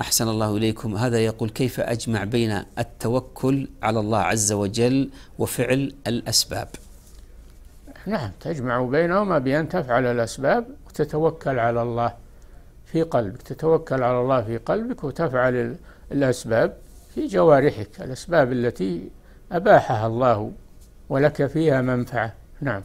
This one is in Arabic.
أحسن الله إليكم هذا يقول كيف أجمع بين التوكل على الله عز وجل وفعل الأسباب نعم تجمع بينهما بأن تفعل الأسباب وتتوكل على الله في قلبك تتوكل على الله في قلبك وتفعل الأسباب في جوارحك الأسباب التي أباحها الله ولك فيها منفعة نعم